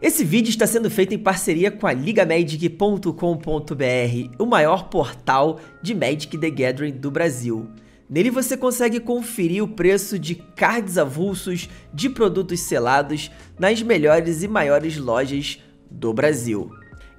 Esse vídeo está sendo feito em parceria com a ligamagic.com.br, o maior portal de Magic the Gathering do Brasil. Nele você consegue conferir o preço de cards avulsos de produtos selados nas melhores e maiores lojas do Brasil.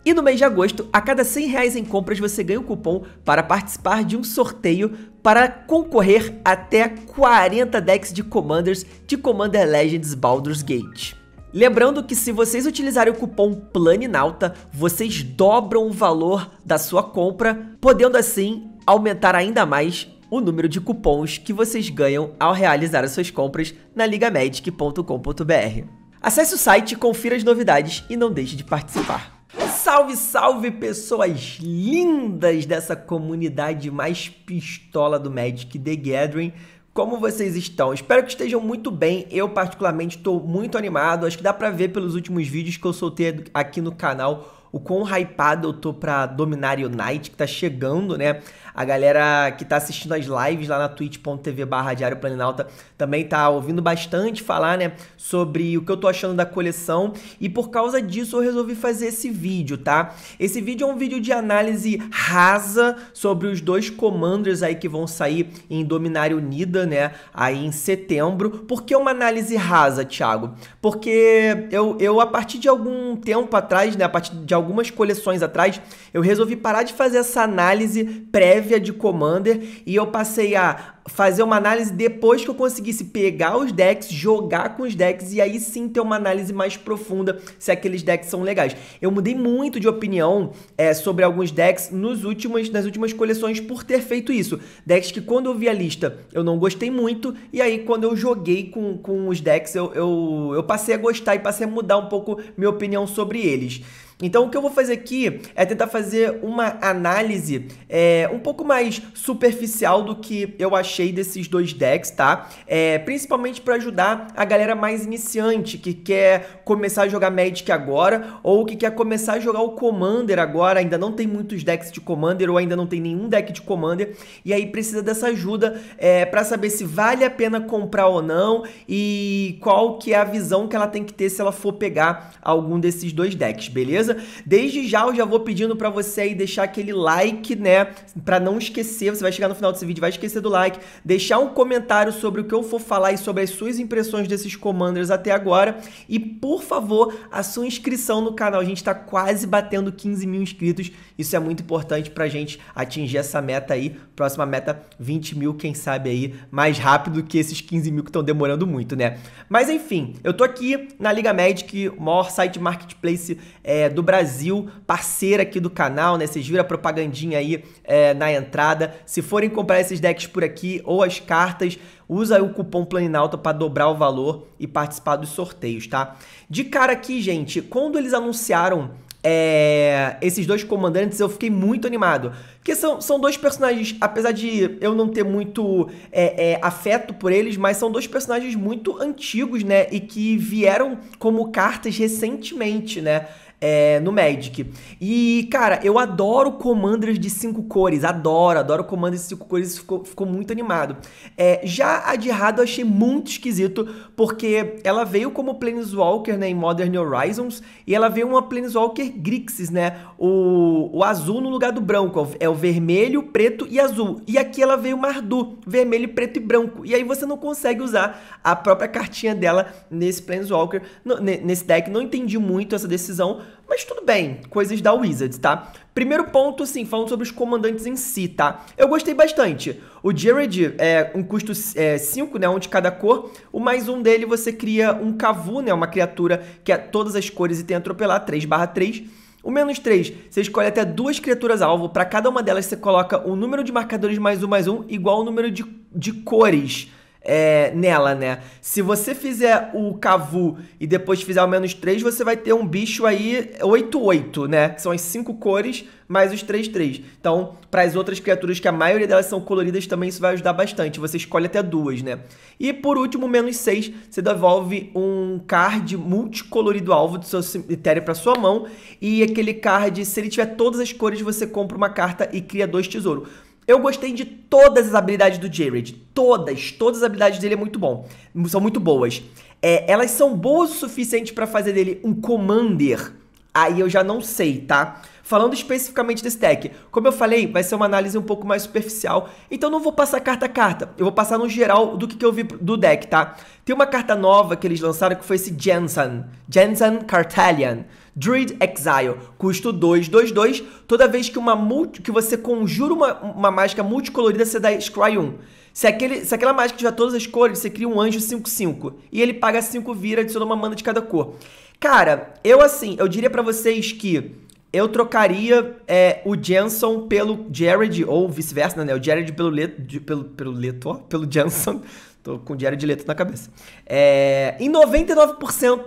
E no mês de agosto, a cada 100 reais em compras você ganha um cupom para participar de um sorteio para concorrer até 40 decks de Commanders de Commander Legends Baldur's Gate. Lembrando que se vocês utilizarem o cupom PLANINAUTA, vocês dobram o valor da sua compra, podendo assim aumentar ainda mais o número de cupons que vocês ganham ao realizar as suas compras na ligamedic.com.br. Acesse o site, confira as novidades e não deixe de participar. Salve, salve pessoas lindas dessa comunidade mais pistola do Magic The Gathering. Como vocês estão? Espero que estejam muito bem. Eu, particularmente, estou muito animado. Acho que dá para ver pelos últimos vídeos que eu soltei aqui no canal o quão hypado eu tô pra Dominar Unite, que tá chegando, né? A galera que tá assistindo as lives lá na twitch.tv barra Diário Planinalta também tá ouvindo bastante falar, né? Sobre o que eu tô achando da coleção. E por causa disso eu resolvi fazer esse vídeo, tá? Esse vídeo é um vídeo de análise rasa sobre os dois commanders aí que vão sair em Dominar Unida, né? Aí em setembro. Por que uma análise rasa, Thiago? Porque eu, eu a partir de algum tempo atrás, né? A partir de algum algumas coleções atrás, eu resolvi parar de fazer essa análise prévia de Commander e eu passei a fazer uma análise depois que eu conseguisse pegar os decks, jogar com os decks e aí sim ter uma análise mais profunda se aqueles decks são legais. Eu mudei muito de opinião é, sobre alguns decks nos últimos, nas últimas coleções por ter feito isso. Decks que quando eu vi a lista eu não gostei muito e aí quando eu joguei com, com os decks eu, eu, eu passei a gostar e passei a mudar um pouco minha opinião sobre eles. Então o que eu vou fazer aqui é tentar fazer uma análise é, um pouco mais superficial do que eu achei desses dois decks, tá? É, principalmente para ajudar a galera mais iniciante que quer começar a jogar Magic agora ou que quer começar a jogar o Commander agora, ainda não tem muitos decks de Commander ou ainda não tem nenhum deck de Commander e aí precisa dessa ajuda é, para saber se vale a pena comprar ou não e qual que é a visão que ela tem que ter se ela for pegar algum desses dois decks, beleza? beleza? Desde já eu já vou pedindo para você aí deixar aquele like, né? Para não esquecer, você vai chegar no final desse vídeo, vai esquecer do like, deixar um comentário sobre o que eu for falar e sobre as suas impressões desses commanders até agora e por favor, a sua inscrição no canal. A gente está quase batendo 15 mil inscritos. Isso é muito importante para a gente atingir essa meta aí. Próxima meta, 20 mil, quem sabe aí, mais rápido que esses 15 mil que estão demorando muito, né? Mas enfim, eu tô aqui na Liga Magic, o maior site marketplace é, do Brasil, parceira aqui do canal, né? Vocês viram a propagandinha aí é, na entrada. Se forem comprar esses decks por aqui ou as cartas, usa o cupom Planinalta para dobrar o valor e participar dos sorteios, tá? De cara aqui, gente, quando eles anunciaram é, esses dois comandantes, eu fiquei muito animado. Porque são, são dois personagens, apesar de eu não ter muito é, é, afeto por eles, mas são dois personagens muito antigos, né? E que vieram como cartas recentemente, né? é, no Magic. E, cara, eu adoro Commanders de cinco cores, adoro, adoro Commanders de cinco cores, ficou, ficou muito animado. É, já a de Rado eu achei muito esquisito, porque ela veio como Planeswalker, né, em Modern Horizons, e ela veio uma Planeswalker Grixis, né, o, o azul no lugar do branco, é o é vermelho, preto e azul. E aqui ela veio Mardu, vermelho, preto e branco. E aí você não consegue usar a própria cartinha dela nesse Planeswalker, no, nesse deck. Não entendi muito essa decisão, mas tudo bem, coisas da Wizards, tá? Primeiro ponto, assim, falando sobre os comandantes em si, tá? Eu gostei bastante. O Jared é um custo 5, é, né? Um de cada cor. O mais um dele você cria um Cavu, né? Uma criatura que é todas as cores e tem atropelar, 3 barra 3. O menos 3, você escolhe até duas criaturas alvo. Para cada uma delas, você coloca o um número de marcadores mais um mais um igual o número de, de cores é, nela, né? Se você fizer o Cavu e depois fizer o menos 3, você vai ter um bicho aí 8-8, né? Que são as 5 cores mais os 3-3. Então, para as outras criaturas, que a maioria delas são coloridas, também isso vai ajudar bastante. Você escolhe até duas, né? E por último, menos 6, você devolve um card multicolorido alvo do seu cemitério para sua mão. E aquele card, se ele tiver todas as cores, você compra uma carta e cria dois tesouros. Eu gostei de todas as habilidades do Jared. Todas, todas as habilidades dele é muito bom. São muito boas. É, elas são boas o suficiente para fazer dele um commander. Aí eu já não sei, tá? Falando especificamente desse deck, como eu falei, vai ser uma análise um pouco mais superficial, então não vou passar carta a carta, eu vou passar no geral do que, que eu vi do deck, tá? Tem uma carta nova que eles lançaram que foi esse Jensen, Jensen Cartalian, Druid Exile, custo 222. Toda vez que, uma multi, que você conjura uma, uma mágica multicolorida, você dá Scry 1. Se, aquele, se aquela mágica tiver todas as cores, você cria um anjo 5-5. E ele paga 5 vira, adiciona uma mana de cada cor. Cara, eu assim, eu diria para vocês que eu trocaria é, o Jenson pelo Jared, ou vice-versa, né? O Jared pelo Leto, pelo, pelo Leto, pelo Jenson. Tô com diário de letra na cabeça. É, em 99%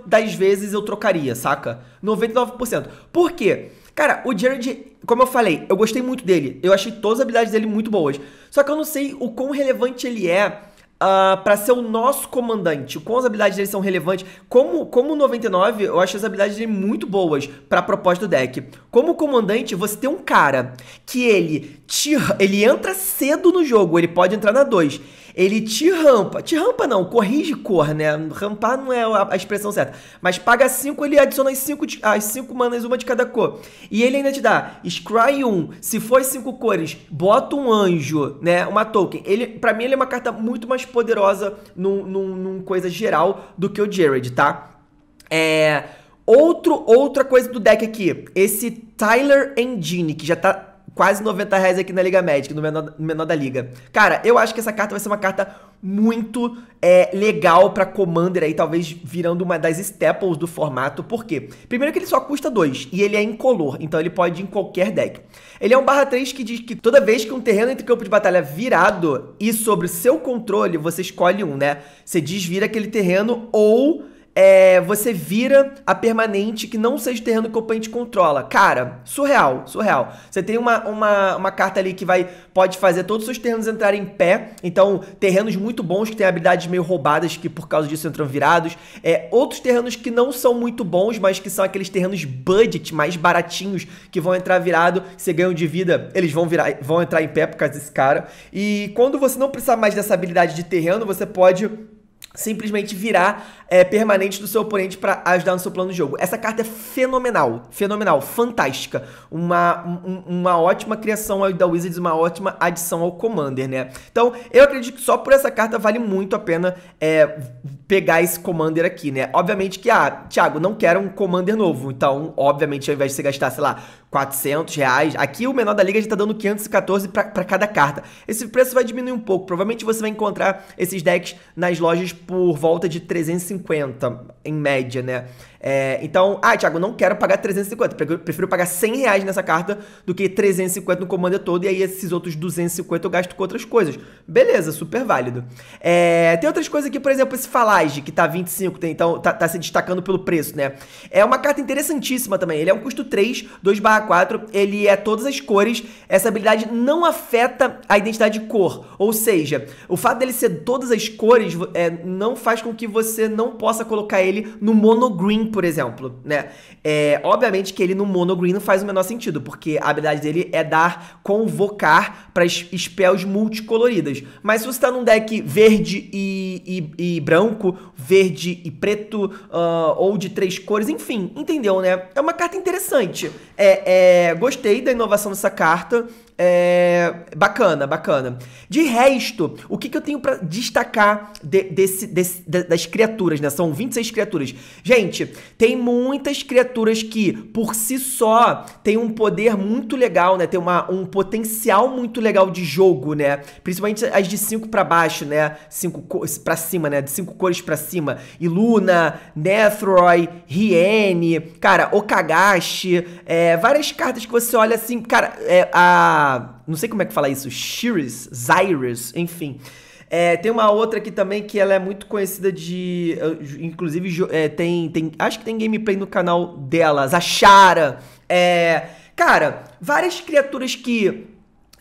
das vezes eu trocaria, saca? 99%. Por quê? Cara, o Jared, como eu falei, eu gostei muito dele. Eu achei todas as habilidades dele muito boas. Só que eu não sei o quão relevante ele é uh, ah, para ser o nosso comandante. Como as habilidades dele são relevantes. Como como 99, eu acho as habilidades dele muito boas para proposta do deck. Como comandante, você tem um cara que ele tira, ele entra cedo no jogo, ele pode entrar na 2 ele te rampa. Te rampa não, corrige cor, né? Rampar não é a, expressão certa. Mas paga 5, ele adiciona as 5 as cinco manas, uma de cada cor. E ele ainda te dá Scry 1. Um. Se for cinco cores, bota um anjo, né? Uma token. Ele, pra mim, ele é uma carta muito mais poderosa num, num, num coisa geral do que o Jared, tá? É... Outro, outra coisa do deck aqui, esse Tyler Engine, que já tá quase 90 reais aqui na Liga Magic, no menor, no menor da liga. Cara, eu acho que essa carta vai ser uma carta muito é, legal para Commander aí, talvez virando uma das staples do formato. Por quê? Primeiro que ele só custa 2 e ele é incolor, então ele pode ir em qualquer deck. Ele é um barra 3 que diz que toda vez que um terreno entre campo de batalha virado e sobre o seu controle, você escolhe um, né? Você desvira aquele terreno ou é, você vira a permanente que não seja o terreno que o oponente controla. Cara, surreal, surreal. Você tem uma, uma, uma carta ali que vai pode fazer todos os seus terrenos entrarem em pé. Então, terrenos muito bons que têm habilidades meio roubadas, que por causa disso entram virados. É, outros terrenos que não são muito bons, mas que são aqueles terrenos budget, mais baratinhos, que vão entrar virado. Você ganha um de vida, eles vão, virar, vão entrar em pé por causa desse cara. E quando você não precisar mais dessa habilidade de terreno, você pode simplesmente virar é, permanente do seu oponente para ajudar no seu plano de jogo. Essa carta é fenomenal, fenomenal, fantástica. Uma, um, uma ótima criação da Wizards, uma ótima adição ao Commander, né? Então, eu acredito que só por essa carta vale muito a pena é, pegar esse Commander aqui, né? Obviamente que, ah, Thiago, não quero um Commander novo. Então, obviamente, ao invés de você gastar, sei lá, 400 reais, aqui o menor da liga já tá dando 514 para cada carta. Esse preço vai diminuir um pouco. Provavelmente você vai encontrar esses decks nas lojas por volta de 350 em média, né? É, então, ah, Thiago, não quero pagar 350, prefiro pagar 100 reais nessa carta do que 350 no comando todo, e aí esses outros 250 eu gasto com outras coisas. Beleza, super válido. É, tem outras coisas aqui, por exemplo, esse Falage, que tá 25, tem, então tá, tá, se destacando pelo preço, né? É uma carta interessantíssima também, ele é um custo 3, 2 4, ele é todas as cores, essa habilidade não afeta a identidade de cor, ou seja, o fato dele ser todas as cores é, não faz com que você não possa colocar ele no mono green por exemplo, né? É, obviamente que ele no mono green não faz o menor sentido, porque a habilidade dele é dar convocar para spells multicoloridas. Mas se você tá num deck verde e, e, e branco, verde e preto, uh, ou de três cores, enfim, entendeu, né? É uma carta interessante. É, é, gostei da inovação dessa carta. É, bacana, bacana. De resto, o que, que eu tenho para destacar de, desse, desse, das criaturas, né? São 26 criaturas. Gente, tem muitas criaturas que, por si só, tem um poder muito legal, né? Tem uma, um potencial muito legal de jogo, né? Principalmente as de 5 para baixo, né? 5 para cima, né? De 5 cores para cima. Iluna, Nethroy, Riene, cara, Okagashi, é, várias cartas que você olha assim, cara, é, a não sei como é que fala isso. Shiris, Zyris, enfim. É, tem uma outra aqui também que ela é muito conhecida de. Inclusive, é, tem, tem. Acho que tem gameplay no canal delas. A Shara. É, cara, várias criaturas que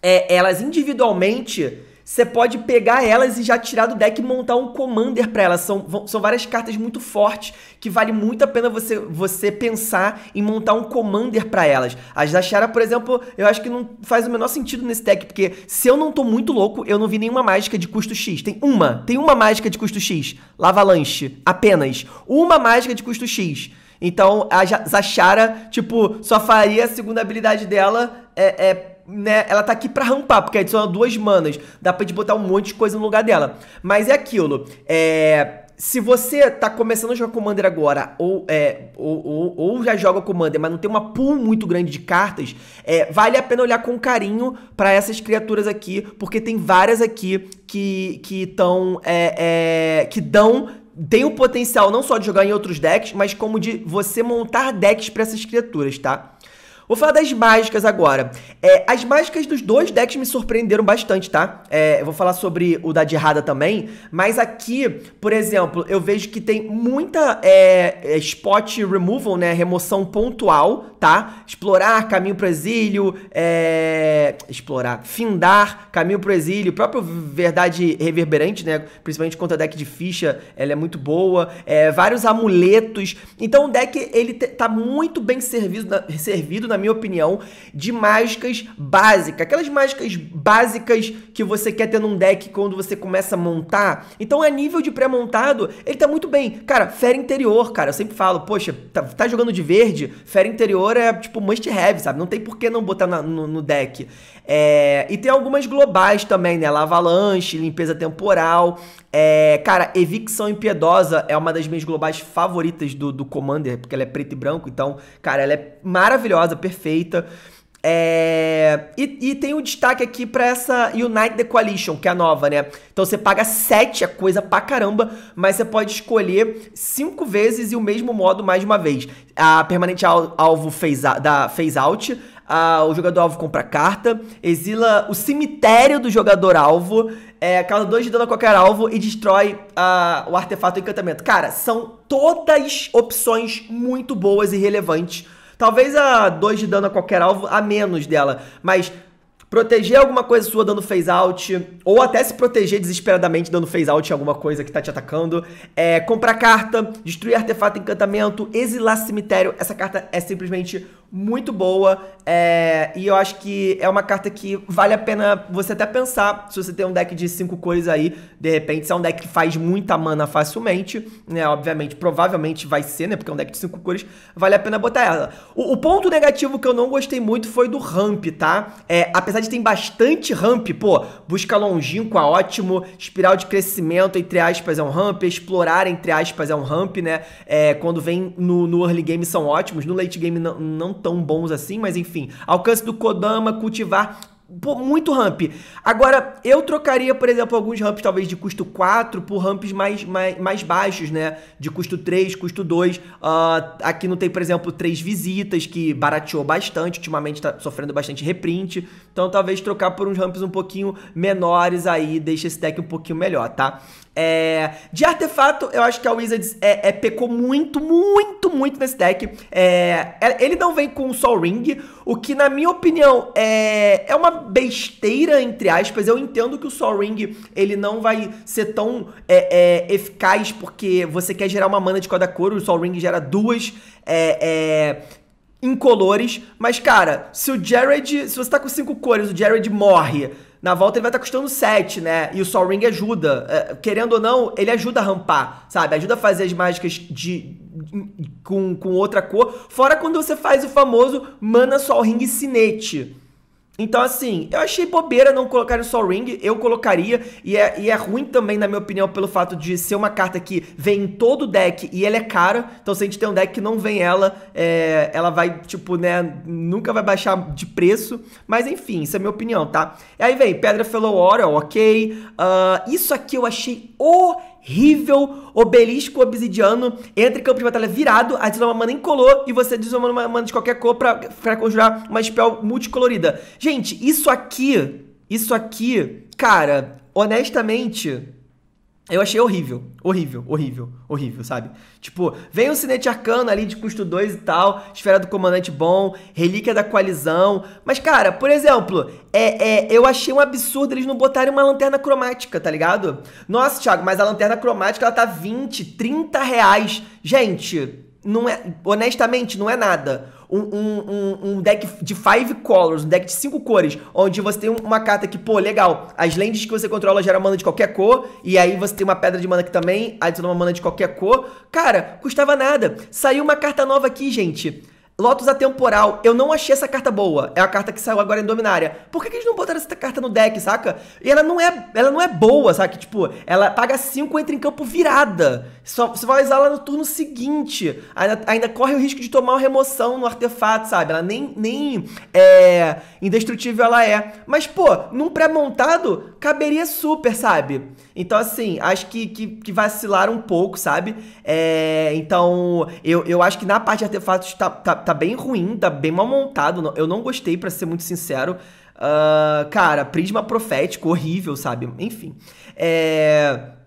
é, elas individualmente você pode pegar elas e já tirar do deck e montar um commander para elas. São, são várias cartas muito fortes que vale muito a pena você, você pensar em montar um commander para elas. As da Shara, por exemplo, eu acho que não faz o menor sentido nesse deck, porque se eu não tô muito louco, eu não vi nenhuma mágica de custo X. Tem uma, tem uma mágica de custo X. Lavalanche, apenas. Uma mágica de custo X. Então, a Zachara, tipo, só faria a segunda habilidade dela é, é né, ela tá aqui pra rampar, porque adiciona duas manas. Dá pra te botar um monte de coisa no lugar dela. Mas é aquilo. É, se você tá começando a jogar Commander agora, ou, é, ou, ou, ou, já joga Commander, mas não tem uma pool muito grande de cartas, é, vale a pena olhar com carinho para essas criaturas aqui, porque tem várias aqui que que estão é, é, que dão tem o potencial não só de jogar em outros decks, mas como de você montar decks para essas criaturas, tá? Vou falar das mágicas agora. É, as mágicas dos dois decks me surpreenderam bastante, tá? É, vou falar sobre o da Dirrada também, mas aqui, por exemplo, eu vejo que tem muita é, é spot removal, né? Remoção pontual, tá? Explorar, caminho pro exílio, é, explorar, findar, caminho pro exílio, próprio Verdade Reverberante, né? Principalmente contra deck de ficha, ela é muito boa. É, vários amuletos. Então o deck, ele tá muito bem servido na, servido na minha opinião, de mágicas básicas. Aquelas mágicas básicas que você quer ter num deck quando você começa a montar. Então, a nível de pré-montado, ele tá muito bem. Cara, fera interior, cara. Eu sempre falo, poxa, tá, tá jogando de verde, fera interior é tipo must have, sabe? Não tem por que não botar na, no, no, deck. É... e tem algumas globais também, né? avalanche, limpeza temporal. É, cara, Evicção Impiedosa é uma das minhas globais favoritas do, do Commander, porque ela é preto e branco, então, cara, ela é maravilhosa, perfeita perfeita. É... E, e, tem um destaque aqui para essa Unite the Coalition, que é a nova, né? Então você paga 7, é coisa pra caramba, mas você pode escolher 5 vezes e o mesmo modo mais de uma vez. A permanente alvo fez, da phase out, a, o jogador alvo compra carta, exila o cemitério do jogador alvo, é, causa 2 de dano a qualquer alvo e destrói a, o artefato do encantamento. Cara, são todas opções muito boas e relevantes Talvez a 2 de dano a qualquer alvo a menos dela, mas proteger alguma coisa sua dando phase out, ou até se proteger desesperadamente dando phase out em alguma coisa que tá te atacando, é, comprar carta, destruir artefato encantamento, exilar cemitério, essa carta é simplesmente muito boa. É, e eu acho que é uma carta que vale a pena você até pensar. Se você tem um deck de cinco cores aí, de repente, se é um deck que faz muita mana facilmente, né? Obviamente, provavelmente vai ser, né? Porque é um deck de cinco cores, vale a pena botar ela. O, o ponto negativo que eu não gostei muito foi do ramp, tá? É, apesar de ter bastante ramp, pô, busca longínqua, ótimo, espiral de crescimento, entre aspas, é um ramp, explorar, entre aspas, é um ramp, né? É, quando vem no, no early game são ótimos, no late game não, não tão bons assim, mas enfim. Alcance do Kodama, cultivar Pô, muito ramp. Agora, eu trocaria, por exemplo, alguns ramps talvez de custo 4 por ramps mais, mais, mais baixos, né? De custo 3, custo 2. Uh, ah, aqui não tem, por exemplo, três visitas, que barateou bastante, ultimamente tá sofrendo bastante reprint. Então, talvez trocar por uns ramps um pouquinho menores aí, deixa esse deck um pouquinho melhor, tá? É, de artefato, eu acho que a Wizards é, é pecou muito, muito, muito nesse deck. É, é, ele não vem com o Sol Ring, o que, na minha opinião, é, é uma besteira, entre aspas. Eu entendo que o Sol Ring ele não vai ser tão é, é, eficaz, porque você quer gerar uma mana de cada cor, o Sol Ring gera duas incolores, mas cara, se o Jared, se você tá com cinco cores, o Jared morre, na volta ele vai estar tá custando 7, né? E o Sol Ring ajuda. É, querendo ou não, ele ajuda a rampar, sabe? Ajuda a fazer as mágicas de, de com, com outra cor. Fora quando você faz o famoso Mana Sol Ring Sinete então, assim, eu achei bobeira não colocar só Ring, eu colocaria, e é, e é ruim também, na minha opinião, pelo fato de ser uma carta que vem em todo o deck e ela é cara. Então, se a gente tem um deck que não vem ela, é, ela vai, tipo, né, nunca vai baixar de preço. Mas, enfim, isso é a minha opinião, tá? E aí vem Pedra Fellow Oral, ok. Uh, isso aqui eu achei horrível horrível obelisco obsidiano entre campo de batalha virado, a uma mana incolor e você desuma uma mana de qualquer cor pra, pra conjurar uma spell multicolorida. Gente, isso aqui, isso aqui, cara, honestamente, eu achei horrível, horrível, horrível, horrível, sabe? Tipo, vem o Cinete Arcano ali de custo 2 e tal, Esfera do Comandante Bom, Relíquia da Coalizão. Mas, cara, por exemplo, é, é, eu achei um absurdo eles não botarem uma lanterna cromática, tá ligado? Nossa, Thiago, mas a lanterna cromática ela tá 20, 30 reais. Gente, não é, honestamente, não é nada um, um, um, um deck de five colors, um deck de cinco cores, onde você tem uma carta que, pô, legal, as lands que você controla geram mana de qualquer cor, e aí você tem uma pedra de mana que também adiciona uma mana de qualquer cor. Cara, custava nada. Saiu uma carta nova aqui, gente. Lotus Atemporal, eu não achei essa carta boa. É a carta que saiu agora em Dominária. Por que, que, eles não botaram essa carta no deck, saca? E ela não é, ela não é boa, saca? Tipo, ela paga 5, entra em campo virada. Só, você vai usar ela no turno seguinte. Ainda, ainda, corre o risco de tomar uma remoção no artefato, sabe? Ela nem, nem é indestrutível ela é. Mas, pô, num pré-montado, caberia super, sabe? Então, assim, acho que, que, que vacilaram um pouco, sabe? É, então, eu, eu acho que na parte de artefatos tá, tá, tá bem ruim, tá bem mal montado. Eu não gostei, para ser muito sincero. Uh, cara, prisma profético, horrível, sabe? Enfim. É.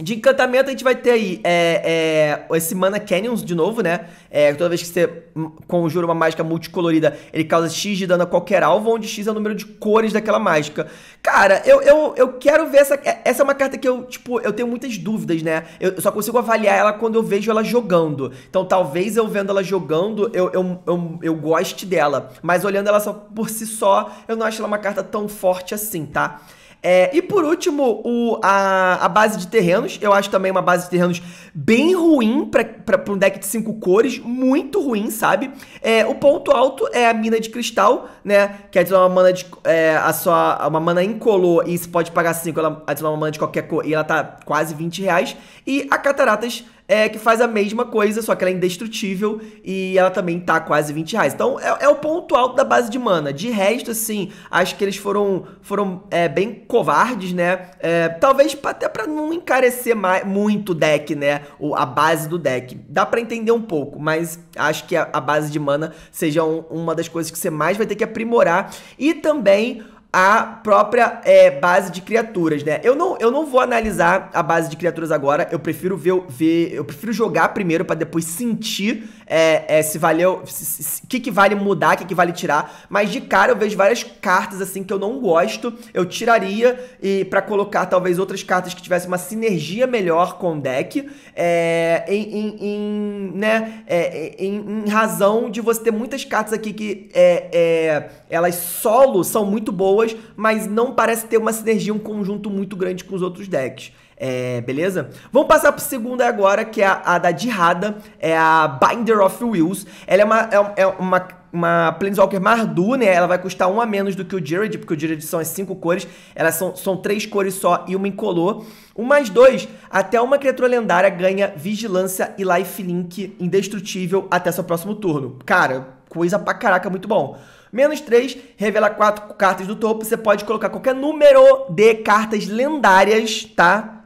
De encantamento, a gente vai ter aí é, é, esse Mana Canyons de novo, né? É, toda vez que você conjura uma mágica multicolorida, ele causa X de dano a qualquer alvo, onde X é o número de cores daquela mágica. Cara, eu, eu, eu quero ver essa. É, essa é uma carta que eu, tipo, eu tenho muitas dúvidas, né? Eu só consigo avaliar ela quando eu vejo ela jogando. Então talvez eu vendo ela jogando, eu, eu, eu, eu goste dela. Mas olhando ela só por si só, eu não acho ela uma carta tão forte assim, tá? É, e por último, o, a, a base de terrenos. Eu acho também uma base de terrenos bem ruim para um deck de cinco cores, muito ruim, sabe? É, o ponto alto é a mina de cristal, né? Que adiciona uma mana de, é, a sua, uma mana incolor e se pode pagar 5, ela adiciona uma mana de qualquer cor e ela tá quase 20 reais. E a Cataratas é, que faz a mesma coisa, só que ela é indestrutível e ela também tá quase 20 reais. Então é, é o ponto alto da base de mana. De resto, assim, acho que eles foram, foram é, bem covardes, né? É, talvez até para não encarecer mais, muito o deck, né? O, a base do deck. Dá para entender um pouco, mas acho que a, a base de mana seja um, uma das coisas que você mais vai ter que aprimorar. E também a própria é, base de criaturas, né? Eu não, eu não vou analisar a base de criaturas agora, eu prefiro ver, ver eu prefiro jogar primeiro para depois sentir é, é, se valeu. O que, que vale mudar, o que, que vale tirar. Mas de cara eu vejo várias cartas assim que eu não gosto. Eu tiraria e para colocar talvez outras cartas que tivessem uma sinergia melhor com o deck. É, em, em, em né, é, em, em, razão de você ter muitas cartas aqui que é, é, elas solo são muito boas, mas não parece ter uma sinergia, um conjunto muito grande com os outros decks. É, beleza? Vamos passar para a segunda agora, que é a, a da Dirada. é a Binder of Wheels. Ela é uma, é, é uma uma Planeswalker Mardu, né? Ela vai custar um a menos do que o Jared, porque o Jared são as cinco cores. Elas são, são três cores só e uma incolor. Um mais dois, até uma criatura lendária ganha Vigilância e Lifelink indestrutível até seu próximo turno. Cara, coisa pra caraca, muito bom. Menos 3, revela quatro cartas do topo. Você pode colocar qualquer número de cartas lendárias, tá?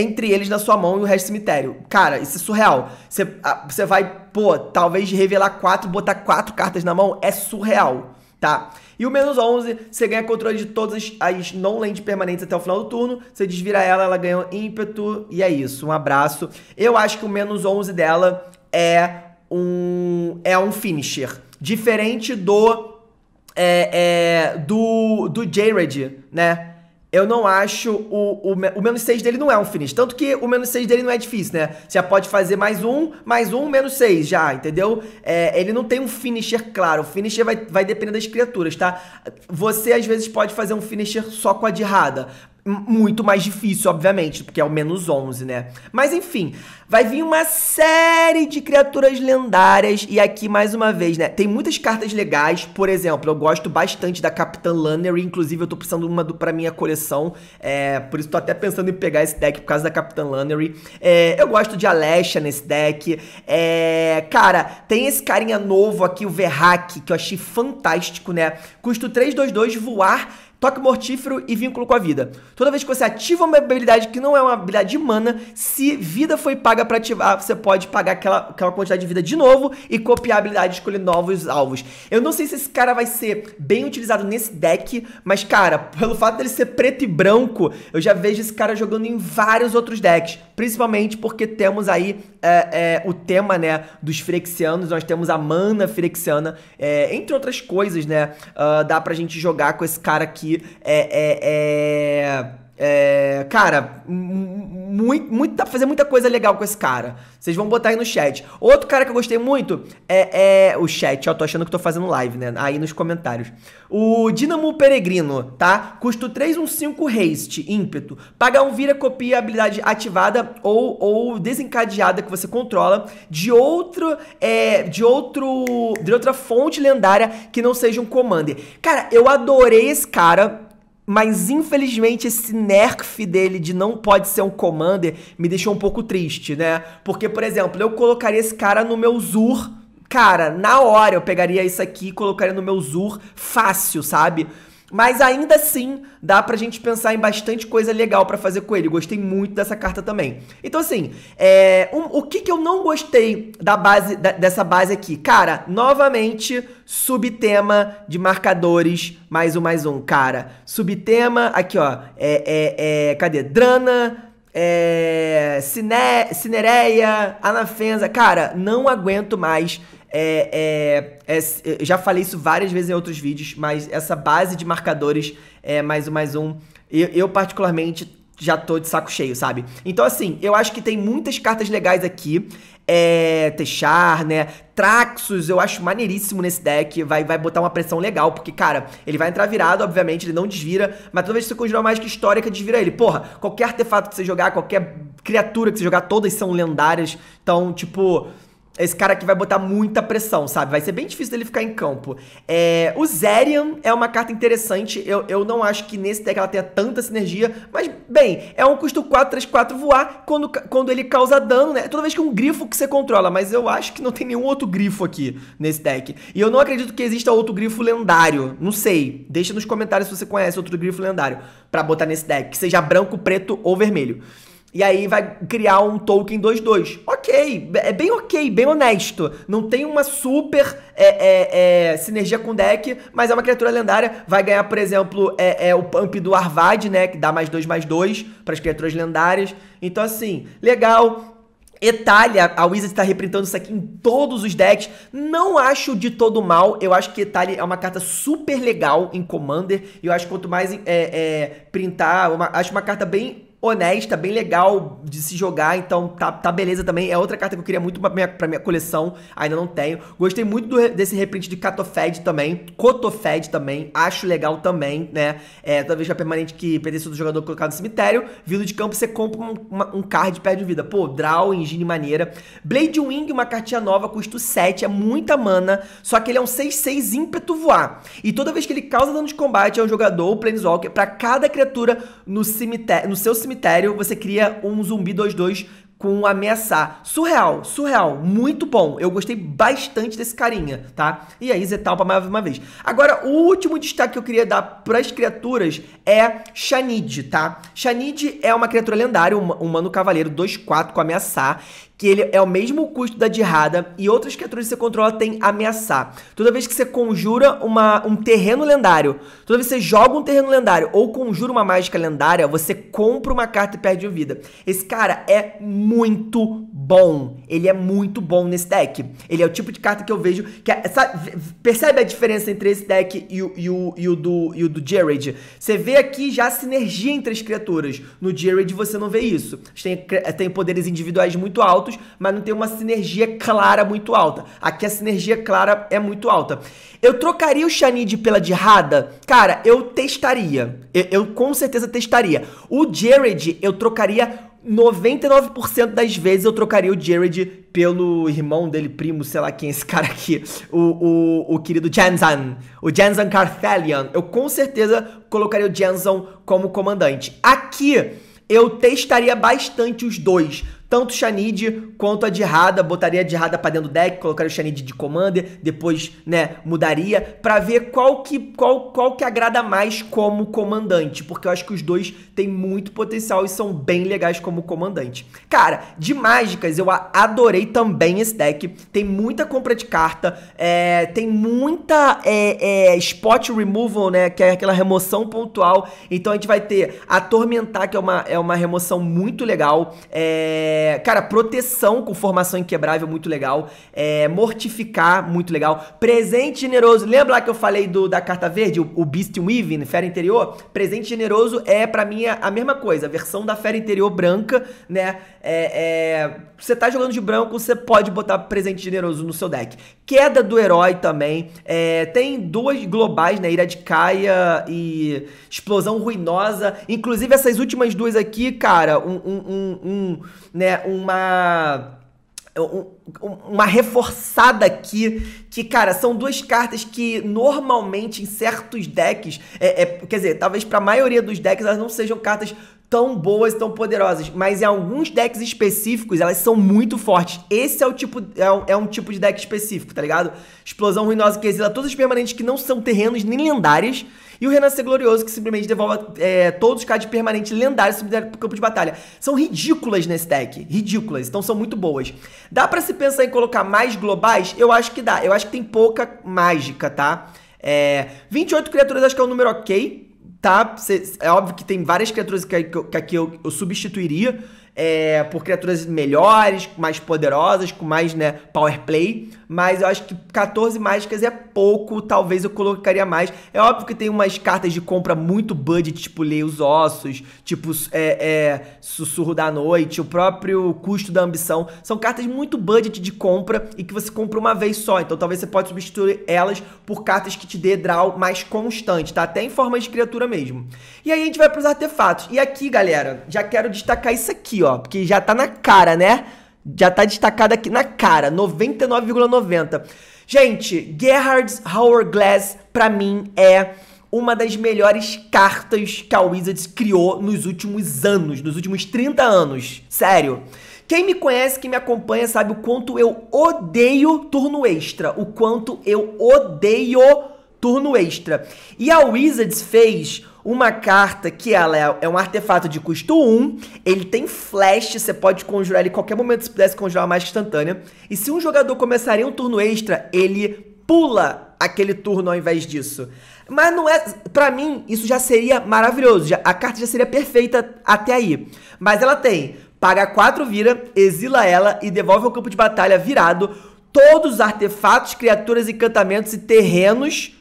entre eles na sua mão e o resto do cemitério. Cara, isso é surreal. Ah, você, vai, pô, talvez revelar quatro, botar quatro cartas na mão, é surreal, tá? E o menos 11, você ganha controle de todas as non-land permanentes até o final do turno. Você desvira ela, ela ganha ímpeto. E é isso, um abraço. Eu acho que o menos 11 dela é um, é um finisher. Diferente do. É, é, do, do Jared, né? Eu não acho o, o, o, menos 6 dele não é um finish. Tanto que o menos 6 dele não é difícil, né? Você pode fazer mais um, mais um, menos 6 já, entendeu? É, ele não tem um finisher claro. O finisher vai, vai depender das criaturas, tá? Você às vezes pode fazer um finisher só com a dirrada muito mais difícil, obviamente, porque é o menos 11, né? Mas enfim, vai vir uma série de criaturas lendárias e aqui mais uma vez, né? Tem muitas cartas legais, por exemplo, eu gosto bastante da Capitã Lannery, inclusive eu tô precisando de uma do, pra minha coleção, é, por isso tô até pensando em pegar esse deck por causa da Capitã Lannery. É, eu gosto de Alessia nesse deck. É, cara, tem esse carinha novo aqui, o Verhack, que eu achei fantástico, né? Custo 2, voar Toque mortífero e vínculo com a vida. Toda vez que você ativa uma habilidade que não é uma habilidade de mana, se vida foi paga para ativar, você pode pagar aquela, aquela quantidade de vida de novo e copiar a habilidade e escolher novos alvos. Eu não sei se esse cara vai ser bem utilizado nesse deck, mas, cara, pelo fato dele ser preto e branco, eu já vejo esse cara jogando em vários outros decks. Principalmente porque temos aí é, é, o tema, né, dos frexianos, nós temos a mana frexiana, é, entre outras coisas, né, uh, dá pra gente jogar com esse cara aqui, é... é, é é, cara, muito, muito, dá pra fazer muita coisa legal com esse cara. Vocês vão botar aí no chat. Outro cara que eu gostei muito é, é o chat. Ó, tô achando que tô fazendo live, né? Aí nos comentários. O Dinamo Peregrino, tá? Custo 315 haste, ímpeto. Paga um vira, copia habilidade ativada ou, ou desencadeada que você controla de outro, é, de outro, de outra fonte lendária que não seja um commander. Cara, eu adorei esse cara mas infelizmente esse nerf dele de não pode ser um commander me deixou um pouco triste, né? Porque, por exemplo, eu colocaria esse cara no meu Zur. Cara, na hora eu pegaria isso aqui e colocaria no meu Zur fácil, sabe? Mas ainda assim, dá pra gente pensar em bastante coisa legal para fazer com ele. Gostei muito dessa carta também. Então, assim, é, um, o que, que eu não gostei da base da, dessa base aqui? Cara, novamente, subtema de marcadores, mais um, mais um. Cara, subtema, aqui ó, é, é, é cadê? Drana, é, Cine, Cinereia, Anafenza. Cara, não aguento mais é, é, é, já falei isso várias vezes em outros vídeos, mas essa base de marcadores é mais um, mais um. Eu, eu, particularmente, já tô de saco cheio, sabe? Então, assim, eu acho que tem muitas cartas legais aqui. É, Techar, né? Traxos, eu acho maneiríssimo nesse deck. Vai, vai botar uma pressão legal, porque, cara, ele vai entrar virado, obviamente, ele não desvira. Mas toda vez que você conjurar mágica histórica, desvira ele. Porra, qualquer artefato que você jogar, qualquer criatura que você jogar, todas são lendárias. Então, tipo, esse cara aqui vai botar muita pressão, sabe? Vai ser bem difícil dele ficar em campo. É, o Zerian é uma carta interessante. Eu, eu não acho que nesse deck ela tenha tanta sinergia. Mas, bem, é um custo 4, 3, 4 voar quando, quando ele causa dano, né? Toda vez que um grifo que você controla. Mas eu acho que não tem nenhum outro grifo aqui nesse deck. E eu não acredito que exista outro grifo lendário. Não sei. Deixa nos comentários se você conhece outro grifo lendário pra botar nesse deck. Que seja branco, preto ou vermelho e aí vai criar um token 2-2. Ok, é bem ok, bem honesto. Não tem uma super é, é, é, sinergia com o deck, mas é uma criatura lendária. Vai ganhar, por exemplo, é, é o pump do Arvad, né? Que dá mais 2 mais 2 para as criaturas lendárias. Então, assim, legal. Etalia a Wizard está reprintando isso aqui em todos os decks. Não acho de todo mal. Eu acho que Etalia é uma carta super legal em Commander. E eu acho que quanto mais é, é, printar, uma, acho uma carta bem honesta, bem legal de se jogar, então tá, tá beleza também. É outra carta que eu queria muito pra minha, pra minha coleção, ainda não tenho. Gostei muito do, desse reprint de Catofed também, Cotofed também, acho legal também, né? É, toda vez que a é permanente que pertence do jogador colocado no cemitério, vindo de campo, você compra um, uma, um card e perde vida. Pô, draw, engine maneira. Blade Wing, uma cartinha nova, custa 7, é muita mana, só que ele é um 6-6 ímpeto voar. E toda vez que ele causa dano de combate a é um jogador o planeswalker, pra cada criatura no cemitério, no seu cemitério, cemitério, você cria um zumbi 2-2 com ameaçar. Surreal, surreal, muito bom. Eu gostei bastante desse carinha, tá? E aí, Zetalpa mais uma vez. Agora, o último destaque que eu queria dar para as criaturas é Shanid, tá? Shanid é uma criatura lendária, um humano cavaleiro 2-4 com ameaçar, que ele é o mesmo custo da dirrada e outras criaturas que você controla têm ameaçar. Toda vez que você conjura uma, um terreno lendário, toda vez que você joga um terreno lendário ou conjura uma mágica lendária, você compra uma carta e perde uma vida. Esse cara é muito bom. Ele é muito bom nesse deck. Ele é o tipo de carta que eu vejo que é, sabe, percebe a diferença entre esse deck e o, e o, e o do e o do Jared. Você vê aqui já a sinergia entre as criaturas. No Jared você não vê isso. Tem tem poderes individuais muito altos altos, mas não tem uma sinergia clara muito alta. Aqui a sinergia clara é muito alta. Eu trocaria o Xanid pela de Rada, Cara, eu testaria. Eu, eu, com certeza testaria. O Jared, eu trocaria 99% das vezes eu trocaria o Jared pelo irmão dele, primo, sei lá quem é esse cara aqui, o, o, o querido Janzan. o Janzan Carthalion. Eu com certeza colocaria o Janzan como comandante. Aqui eu testaria bastante os dois, tanto Shanid quanto a Rada botaria a Rada para dentro do deck, colocaria o Shanid de commander, depois, né, mudaria para ver qual que qual qual que agrada mais como comandante, porque eu acho que os dois têm muito potencial e são bem legais como comandante. Cara, de mágicas eu adorei também esse deck. Tem muita compra de carta, é, tem muita é, é, spot removal, né, que é aquela remoção pontual. Então a gente vai ter atormentar que é uma é uma remoção muito legal. É, é, cara, proteção com formação inquebrável, muito legal. É, mortificar, muito legal. Presente generoso. Lembra lá que eu falei do, da carta verde, o, o Beast Weaving, né? Fera Interior? Presente generoso é, para mim, a mesma coisa. A versão da Fera Interior branca, né? É, é, você tá jogando de branco, você pode botar presente generoso no seu deck. Queda do herói também. É, tem duas globais, né? Ira de Caia e Explosão Ruinosa. Inclusive, essas últimas duas aqui, cara, um, um, um, um né? É uma é uma reforçada aqui, que, cara, são duas cartas que normalmente em certos decks, é, é quer dizer, talvez para a maioria dos decks elas não sejam cartas tão boas, tão poderosas, mas em alguns decks específicos elas são muito fortes. Esse é o tipo é um, é um tipo de deck específico, tá ligado? Explosão Ruinosa que exila todos os permanentes que não são terrenos nem lendárias e o Renascer Glorioso que simplesmente devolve é, todos os cards permanentes lendários subsidiários pro campo de batalha. São ridículas nesse deck, ridículas, então são muito boas. Dá para se pensar em colocar mais globais? Eu acho que dá. Eu acho que tem pouca mágica, tá? É, 28 criaturas acho que é um número ok tá. Cê, é óbvio que tem várias criaturas que, que, que aqui eu, eu substituiria, é, por criaturas melhores, mais poderosas, com mais né, power play. Mas eu acho que 14 mágicas é pouco, talvez eu colocaria mais. É óbvio que tem umas cartas de compra muito budget, tipo Lei os Ossos, tipo é, é, Sussurro da Noite, o próprio Custo da Ambição. São cartas muito budget de compra e que você compra uma vez só. Então talvez você pode substituir elas por cartas que te dê draw mais constante, tá? Até em forma de criatura mesmo. E aí a gente vai para os artefatos. E aqui, galera, já quero destacar isso aqui, ó ó, porque já tá na cara, né? Já tá destacado aqui na cara, 99,90. Gente, Gerhard's Hourglass para mim é uma das melhores cartas que a Wizards criou nos últimos anos, nos últimos 30 anos. Sério. Quem me conhece, quem me acompanha, sabe o quanto eu odeio turno extra, o quanto eu odeio turno extra. E a Wizards fez uma carta que ela é, é um artefato de custo 1, ele tem flash, você pode conjurar ele em qualquer momento se pudesse conjurar uma mágica instantânea. E se um jogador começaria um turno extra, ele pula aquele turno ao invés disso. Mas não é, para mim, isso já seria maravilhoso, já, a carta já seria perfeita até aí. Mas ela tem paga 4 vira, exila ela e devolve ao campo de batalha virado todos os artefatos, criaturas, encantamentos e terrenos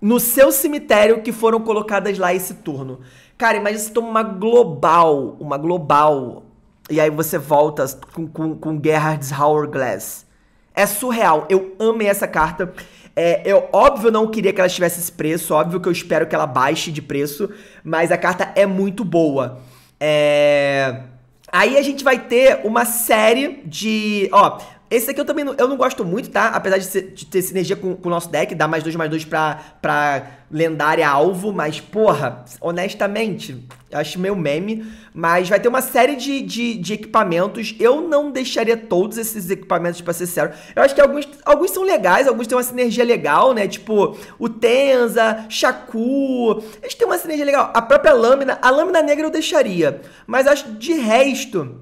no seu cemitério que foram colocadas lá esse turno. Cara, imagina se toma uma global, uma global, e aí você volta com, com, com Gerhard's Hourglass. É surreal, eu amei essa carta. É, eu, óbvio, não queria que ela tivesse esse preço, óbvio que eu espero que ela baixe de preço, mas a carta é muito boa. É... Aí a gente vai ter uma série de. Ó, esse aqui eu também não, eu não gosto muito, tá? Apesar de, ser, de ter sinergia com, com, o nosso deck, dá mais dois mais dois pra, pra lendária alvo, mas porra, honestamente, acho meu meme. Mas vai ter uma série de, de, de, equipamentos. Eu não deixaria todos esses equipamentos, pra ser sério. Eu acho que alguns, alguns são legais, alguns têm uma sinergia legal, né? Tipo, o Tenza, Shaku. Eles têm uma sinergia legal. A própria lâmina, a lâmina negra eu deixaria. Mas acho de resto,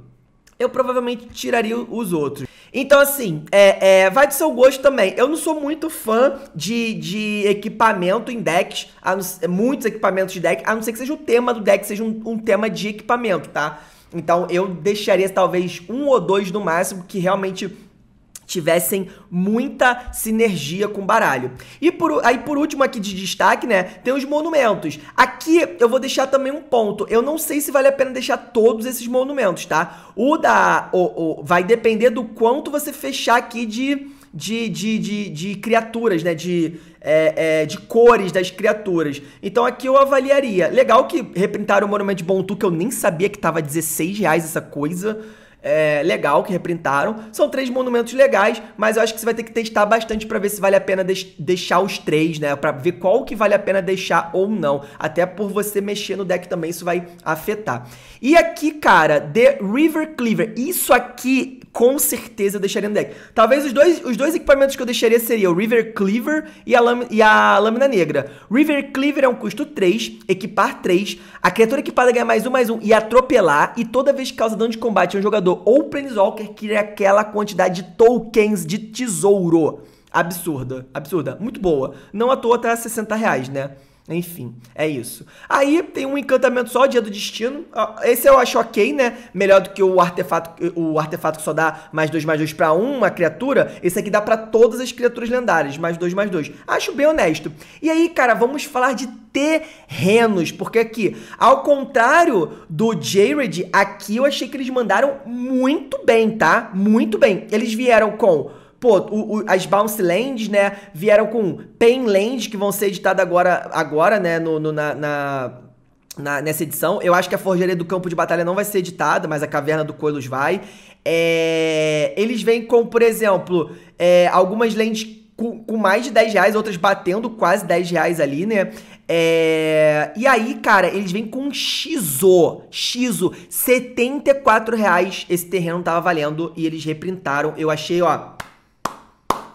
eu provavelmente tiraria os outros. Então, assim, é, é, vai do seu gosto também. Eu não sou muito fã de, de equipamento em decks, não, muitos equipamentos de deck, a não ser que seja o tema do deck, seja um, um tema de equipamento, tá? Então, eu deixaria talvez um ou dois no máximo que realmente tivessem muita sinergia com baralho. E por, aí por último aqui de destaque, né, tem os monumentos. Aqui eu vou deixar também um ponto. Eu não sei se vale a pena deixar todos esses monumentos, tá? O da o, o vai depender do quanto você fechar aqui de de, de, de, de criaturas, né? De, é, é, de cores das criaturas. Então aqui eu avaliaria. Legal que reprintaram o Monumento de Bontu, que eu nem sabia que tava 16 reais essa coisa é, legal que reprintaram. São três monumentos legais, mas eu acho que você vai ter que testar bastante para ver se vale a pena de deixar os três, né? Para ver qual que vale a pena deixar ou não. Até por você mexer no deck também, isso vai afetar. E aqui, cara, The River Cleaver. Isso aqui, com certeza, eu deixaria no deck. Talvez os dois, os dois equipamentos que eu deixaria seria o River Cleaver e a, Lâmina, e a Lâmina Negra. River Cleaver é um custo 3, equipar 3. A criatura equipada ganha mais um, mais um e atropelar. E toda vez que causa dano de combate a um jogador ou Planeswalker que é aquela quantidade de tokens de tesouro. Absurda, absurda, muito boa. Não à toa tá 60 reais, né? Enfim, é isso. Aí tem um encantamento só, Dia do Destino. Ah, esse eu acho ok, né? Melhor do que o artefato, o artefato que só dá mais dois mais dois pra uma criatura. Esse aqui dá para todas as criaturas lendárias, mais dois mais dois Acho bem honesto. E aí, cara, vamos falar de terrenos, porque aqui, ao contrário do Jared, aqui eu achei que eles mandaram muito bem, tá? Muito bem. Eles vieram com Pô, o, o, as Bounce Lands, né, vieram com Pain Lands, que vão ser editadas agora, agora né, no, no na, na... Na, nessa edição. Eu acho que a Forjaria do Campo de Batalha não vai ser editada, mas a Caverna do Coelhos vai. É... eles vêm com, por exemplo, é... algumas lentes com, com, mais de 10 reais, outras batendo quase 10 reais ali, né? É... e aí, cara, eles vêm com um Shizo. Shizo, 74 reais esse terreno tava valendo e eles reprintaram. Eu achei, ó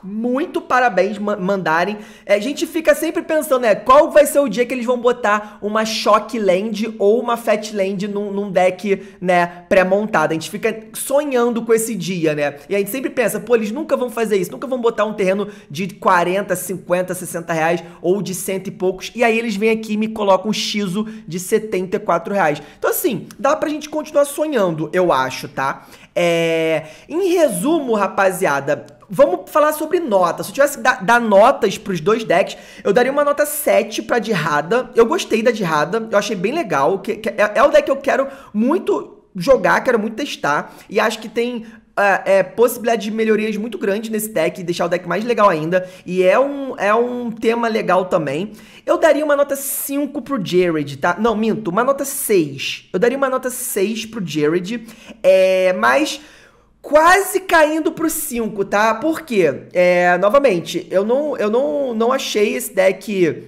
muito parabéns mandarem. É, a gente fica sempre pensando, né? Qual vai ser o dia que eles vão botar uma Shockland ou uma Fatland num, num deck, né, pré-montado. A gente fica sonhando com esse dia, né? E a gente sempre pensa, pô, eles nunca vão fazer isso, nunca vão botar um terreno de 40, 50, 60 reais ou de cento e poucos. E aí eles vêm aqui e me colocam um Xo de 74 reais. Então, assim, dá pra gente continuar sonhando, eu acho, tá? É... Em resumo, rapaziada, vamos falar sobre notas. Se eu tivesse que dar, dar notas pros dois decks, eu daria uma nota 7 pra Dirrada. Eu gostei da Dirrada, eu achei bem legal. Que, que é, é o deck que eu quero muito jogar, quero muito testar. E acho que tem é, é, possibilidade de melhorias muito grande nesse deck, deixar o deck mais legal ainda. E é um, é um tema legal também. Eu daria uma nota 5 pro Jared, tá? Não, minto, uma nota 6. Eu daria uma nota 6 pro Jared, é, mas quase caindo pro 5, tá? Por quê? É, novamente, eu não, eu não, não achei esse deck...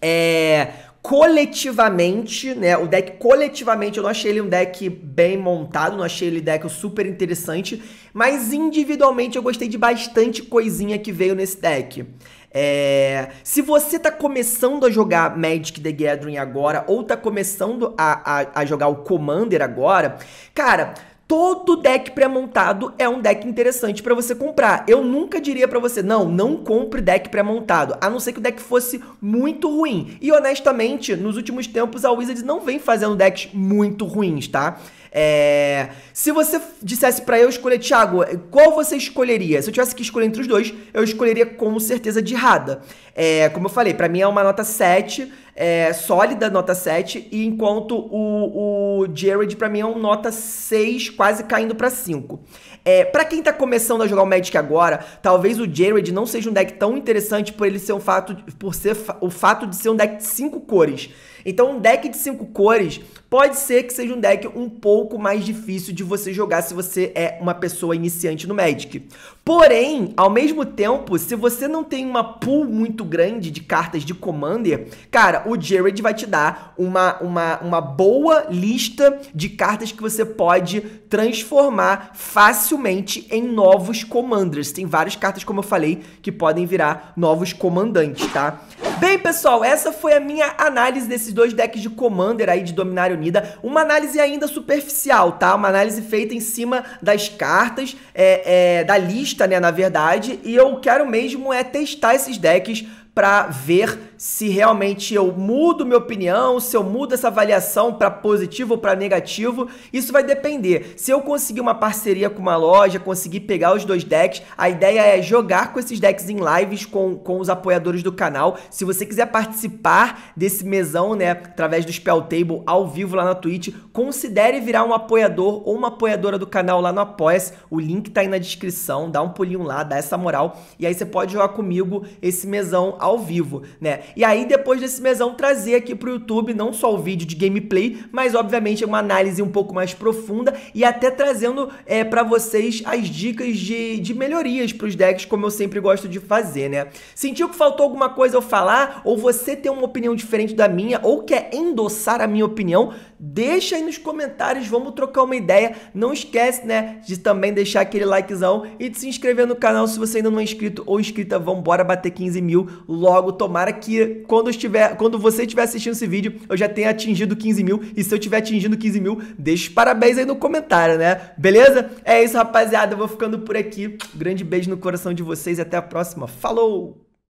É, coletivamente, né? O deck coletivamente, eu não achei ele um deck bem montado, não achei ele deck super interessante, mas individualmente eu gostei de bastante coisinha que veio nesse deck. É... Se você tá começando a jogar Magic the Gathering agora, ou tá começando a, a, a jogar o Commander agora, cara, Todo deck pré-montado é um deck interessante para você comprar. Eu nunca diria para você, não, não compre deck pré-montado, a não ser que o deck fosse muito ruim. E honestamente, nos últimos tempos a Wizards não vem fazendo decks muito ruins, tá? É... Se você dissesse para eu escolher, Thiago, qual você escolheria? Se eu tivesse que escolher entre os dois, eu escolheria com certeza de Rada. É, como eu falei, para mim é uma nota 7 é, sólida, nota 7, e enquanto o, o Jared, para mim, é um nota 6, quase caindo para 5. É, para quem tá começando a jogar o Magic agora, talvez o Jared não seja um deck tão interessante por ele ser um fato por ser o fato de ser um deck de cinco cores. Então, um deck de cinco cores pode ser que seja um deck um pouco mais difícil de você jogar se você é uma pessoa iniciante no Magic. Porém, ao mesmo tempo, se você não tem uma pool muito grande de cartas de Commander, cara, o Jared vai te dar uma, uma, uma boa lista de cartas que você pode transformar facilmente facilmente em novos commanders. Tem várias cartas, como eu falei, que podem virar novos comandantes, tá? Bem, pessoal, essa foi a minha análise desses dois decks de Commander aí de Dominária Unida. Uma análise ainda superficial, tá? Uma análise feita em cima das cartas, é, é, da lista, né, na verdade. E eu quero mesmo é testar esses decks para ver se realmente eu mudo minha opinião, se eu mudo essa avaliação para positivo ou para negativo. Isso vai depender. Se eu conseguir uma parceria com uma loja, conseguir pegar os dois decks, a ideia é jogar com esses decks em lives com, com os apoiadores do canal. Se você quiser participar desse mesão, né, através do Spell Table ao vivo lá na Twitch, considere virar um apoiador ou uma apoiadora do canal lá no Apoia-se. O link tá aí na descrição, dá um pulinho lá, dá essa moral e aí você pode jogar comigo esse mesão ao vivo, né? E aí, depois desse mesão, trazer aqui pro YouTube não só o vídeo de gameplay, mas obviamente uma análise um pouco mais profunda e até trazendo é, para vocês as dicas de, de melhorias pros decks, como eu sempre gosto de fazer, né? Sentiu que faltou alguma coisa eu falar? Ou você tem uma opinião diferente da minha? Ou quer endossar a minha opinião? Deixa aí nos comentários, vamos trocar uma ideia. Não esquece, né, de também deixar aquele likezão e de se inscrever no canal se você ainda não é inscrito ou inscrita. Vamos bora bater 15 mil logo, tomara que quando, estiver, quando você estiver assistindo esse vídeo, eu já tenha atingido 15 mil. E se eu estiver atingindo 15 mil, deixa os parabéns aí no comentário, né? Beleza? É isso, rapaziada. Eu vou ficando por aqui. Grande beijo no coração de vocês e até a próxima. Falou!